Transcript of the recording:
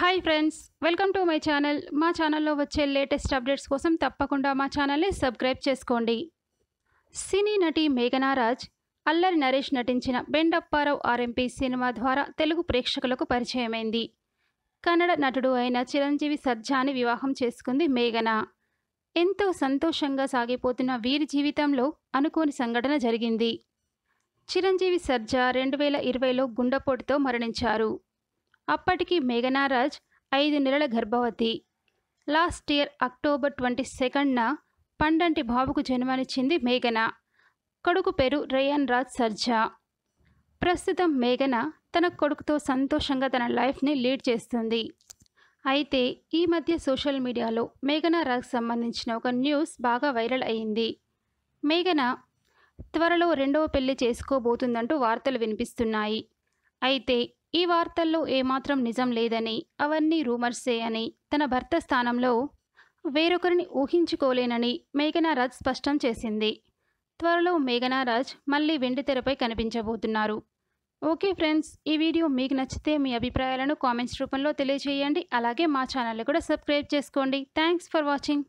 hi friends welcome to my channel మా ఛానల్లో వచ్చే లేటెస్ట్ అప్డేట్స్ కోసం తప్పకుండా మా ఛానల్ని సబ్స్క్రైబ్ చేసుకోండి సినీ నటి మేఘనారాజ్ అల్లరి నరేష్ నటించిన బెండప్పారావు ఆర్ఎంపీ సినిమా ద్వారా తెలుగు ప్రేక్షకులకు పరిచయమైంది కన్నడ నటుడు అయిన చిరంజీవి సర్జాని వివాహం చేసుకుంది మేఘన ఎంతో సంతోషంగా సాగిపోతున్న వీరి జీవితంలో అనుకోని సంఘటన జరిగింది చిరంజీవి సర్జా రెండు వేల ఇరవైలో గుండెపోటుతో మరణించారు అప్పటికి మేఘనారాజ్ ఐదు నెలల గర్భవతి లాస్ట్ ఇయర్ అక్టోబర్ ట్వంటీ సెకండ్న పండంటి బాబుకు జన్మనిచ్చింది మేఘన కొడుకు పేరు రేయన్ రాజ్ సర్జా ప్రస్తుతం మేఘన తన కొడుకుతో సంతోషంగా తన లైఫ్ని లీడ్ చేస్తుంది అయితే ఈ మధ్య సోషల్ మీడియాలో మేఘన రాజ్ సంబంధించిన ఒక న్యూస్ బాగా వైరల్ అయ్యింది మేఘన త్వరలో రెండవ పెళ్లి చేసుకోబోతుందంటూ వార్తలు వినిపిస్తున్నాయి అయితే ఈ వార్తల్లో ఏమాత్రం నిజం లేదని అవన్నీ రూమర్సే అని తన భర్త స్థానంలో వేరొకరిని ఊహించుకోలేనని మేఘనారాజ్ స్పష్టం చేసింది త్వరలో మేఘనారాజ్ మళ్ళీ వెండి తెరపై కనిపించబోతున్నారు ఓకే ఫ్రెండ్స్ ఈ వీడియో మీకు నచ్చితే మీ అభిప్రాయాలను కామెంట్స్ రూపంలో తెలియజేయండి అలాగే మా ఛానల్ని కూడా సబ్స్క్రైబ్ చేసుకోండి థ్యాంక్స్ ఫర్ వాచింగ్